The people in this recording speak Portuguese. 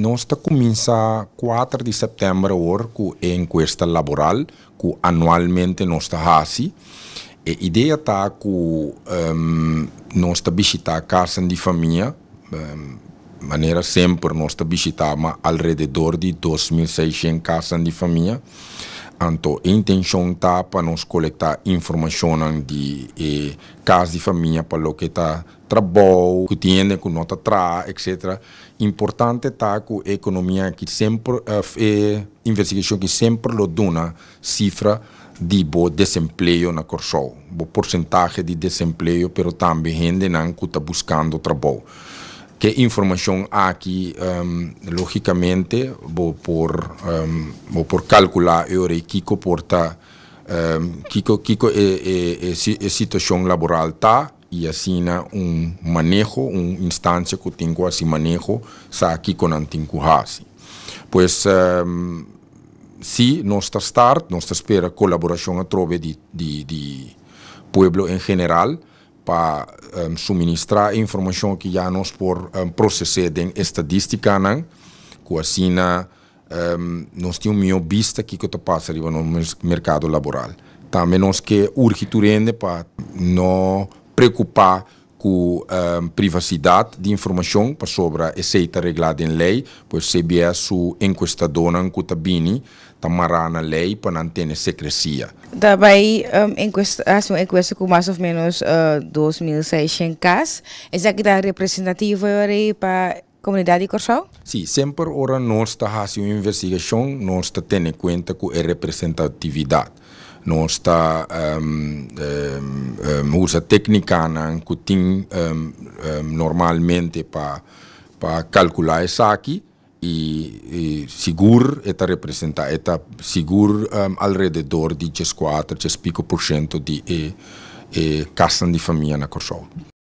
Nosta comincia 4 di settembre ora con l'inquesta laborale che annualmente nosta hasi e l'idea è che um, nosta visita casa di famiglia um, ehm, maniera sempre nosta visita ma alrededor di 2600 case di famiglia Anto intenção tá para nos coletar informação de eh, casa de família para lo que está trabalho, que tem, que nota tra, etc. Importante tá com a economia que sempre eh, investigação que sempre lo dona cifra de bo desemprego na corção bo porcentagem de desemprego, pero também gente não que está buscando trabalho. que información aquí? Em, lógicamente, por, em, por calcular, ahora, Kiko porta, em, Kiko, eh, eh, eh, situación laboral está y así un manejo, una instancia que tengo así manejo, sa aquí con Antincuhasi. Pues, sí, nuestra start, nuestra espera colaboración a través de, de pueblo en general, para um, suministrar informação que já nos por um, processar em estatística, não? Que assim um, nós temos uma vista que que te passa no mercado laboral. Também nós que urge para não preocupar com ehm, um, privacidade de informação sobre a receita em lei, pois CBS, o enquestador, ehm, eh, o Tabini, tamará na lei para não ter secrecia. daí um, enquesta, assim, enquesta com mais ou menos uh, 2.600 casos. Essa que dá representativa para comunidade de Corsal? Sim, sempre ora nós está fazendo investigação, nós está tendo em conta com a representatividade. nosta ehm um, ehm um, musa tecnica nan ehm um, um, normalmente pa pa calcula i aqui e e sigur eta representa eta sigur um, alrededor di 4 4 pico por di e e casa di famiglia na corsou